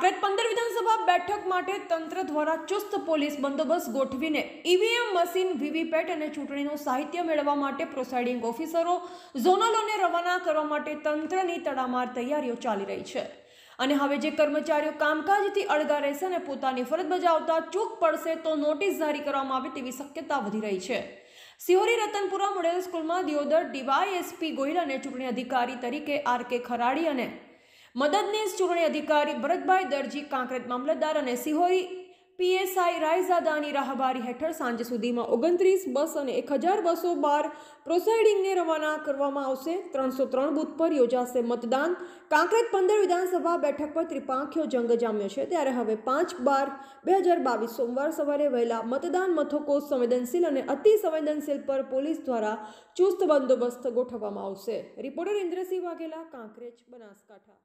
કાંકરેજ પંદર વિધાનસભા બેઠક માટે તંત્ર દ્વારા ચુસ્ત પોલીસ બંદોબસ્ત ગોઠવીને ઈવીએમ મશીન વીવીપેટ અને ચૂંટણીનું સાહિત્ય મેળવવા માટે પ્રોસાઇડિંગ ઓફિસરો ઝોનલોને રવાના કરવા માટે તંત્રની તડામાર તૈયારીઓ ચાલી રહી છે અને હવે જે કર્મચારીઓ કામકાજથી અળગા રહેશે અને પોતાની ફરજ બજાવતા ચૂક પડશે તો નોટિસ જારી કરવામાં આવે તેવી શક્યતા વધી રહી છે સિહોરી રતનપુરા મોડેલ સ્કૂલમાં દિયોદર ડીવાયએસપી ગોહિલ અને ચૂંટણી અધિકારી તરીકે આર કે ખરાડી અને મદદનીશ ચૂંટણી અધિકારી ભરતભાઈ દરજી કાંકરેજ મામલતદાર અને સિહોરી પીએસઆઈ રાયઝાદાની રાહબારી હેઠળ સાંજ સુધીમાં ઓગણત્રીસ બસ અને એક હજાર બસો બાર પ્રોસાઇડિંગને રવાના કરવામાં આવશે ત્રણસો ત્રણ બૂથ પર યોજાશે મતદાન કાંકરેજ પંદર વિધાનસભા બેઠક પર ત્રિપાંખ્યો જંગ જામ્યો છે ત્યારે હવે પાંચ બાર બે હજાર બાવીસ સોમવાર સવારે વહેલા મતદાન મથકો સંવેદનશીલ અને અતિ સંવેદનશીલ પર પોલીસ દ્વારા ચુસ્ત બંદોબસ્ત ગોઠવવામાં આવશે રિપોર્ટર ઇન્દ્રસિંહ વાઘેલા કાંકરેજ બનાસકાંઠા